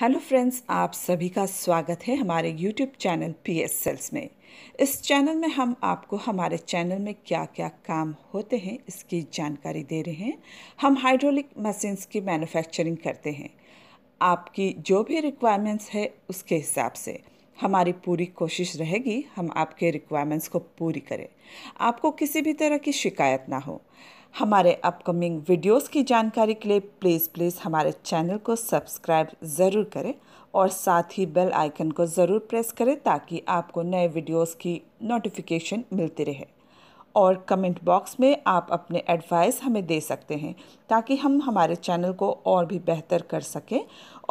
hello friends आप सभी का स्वागत है हमारे YouTube channel P S sales में इस चैनल में हम आपको हमारे चैनल में क्या क्या काम होते हैं इसकी जानकारी दे रहे हैं हम हाइड्रोलिक मशीन्स की मैन्युफैक्चरिंग करते हैं आपकी जो भी रिक्वायरमेंट्स है उसके हिसाब से हमारी पूरी कोशिश रहेगी हम आपके रिक्वायरमेंट्स को पूरी करें आपको किसी भी तरह की शिकायत ना हो हमारे अपकमिंग वीडियोस की जानकारी के लिए प्लीज़ प्लीज़ हमारे चैनल को सब्सक्राइब ज़रूर करें और साथ ही बेल आइकन को ज़रूर प्रेस करें ताकि आपको नए वीडियोस की नोटिफिकेशन मिलती रहे और कमेंट बॉक्स में आप अपने एडवाइस हमें दे सकते हैं ताकि हम हमारे चैनल को और भी बेहतर कर सकें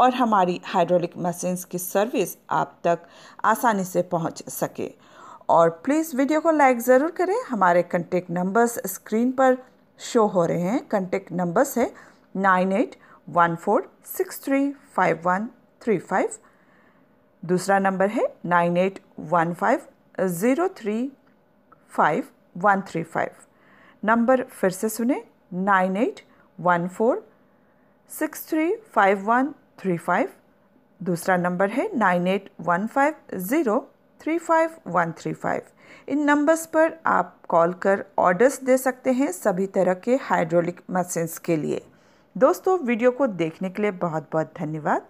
और हमारी हाइड्रोलिक मशीन्स की सर्विस आप तक आसानी से पहुंच सके और प्लीज़ वीडियो को लाइक ज़रूर करें हमारे कंटेक्ट नंबर्स स्क्रीन पर शो हो रहे हैं कंटेक्ट नंबर्स है nine eight one four six three five one three five दूसरा नंबर है nine eight one five zero three five one three five number फिर से सुने nine eight one four six three five one three five दूसरा number है nine eight one five zero three five one three five इन numbers पर आप call कर orders दे सकते हैं सभी तरह के हाइड्रोलिक मशीन्स के लिए दोस्तों वीडियो को देखने के लिए बहुत बहुत धन्यवाद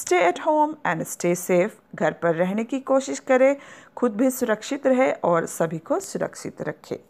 stay at home and stay safe घर पर रहने की कोशिश करें खुद भी सुरक्षित रहे और सभी को सुरक्षित रखें